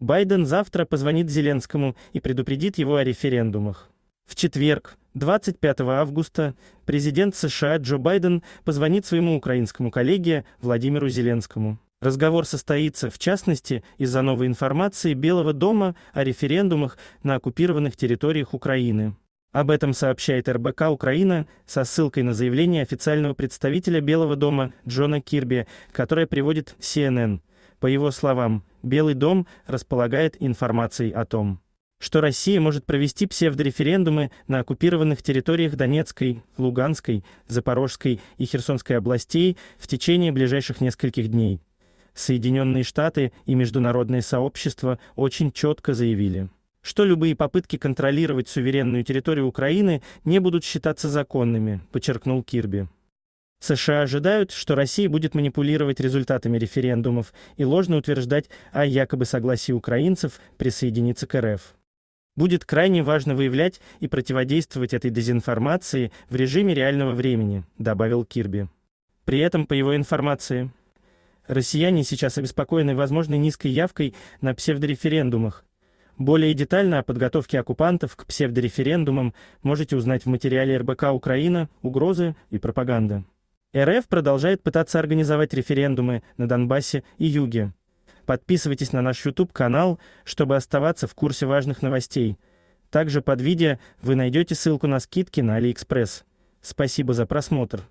Байден завтра позвонит Зеленскому и предупредит его о референдумах. В четверг, 25 августа, президент США Джо Байден позвонит своему украинскому коллеге Владимиру Зеленскому. Разговор состоится, в частности, из-за новой информации Белого дома о референдумах на оккупированных территориях Украины. Об этом сообщает РБК Украина со ссылкой на заявление официального представителя Белого дома Джона Кирби, которое приводит CNN. По его словам, Белый дом располагает информацией о том, что Россия может провести псевдореферендумы на оккупированных территориях Донецкой, Луганской, Запорожской и Херсонской областей в течение ближайших нескольких дней. Соединенные Штаты и международное сообщество очень четко заявили, что любые попытки контролировать суверенную территорию Украины не будут считаться законными, подчеркнул Кирби. США ожидают, что Россия будет манипулировать результатами референдумов и ложно утверждать о якобы согласии украинцев присоединиться к РФ. Будет крайне важно выявлять и противодействовать этой дезинформации в режиме реального времени, добавил Кирби. При этом, по его информации, россияне сейчас обеспокоены возможной низкой явкой на псевдореферендумах. Более детально о подготовке оккупантов к псевдореферендумам можете узнать в материале РБК Украина, угрозы и пропаганда. РФ продолжает пытаться организовать референдумы на Донбассе и Юге. Подписывайтесь на наш YouTube-канал, чтобы оставаться в курсе важных новостей. Также под видео вы найдете ссылку на скидки на AliExpress. Спасибо за просмотр.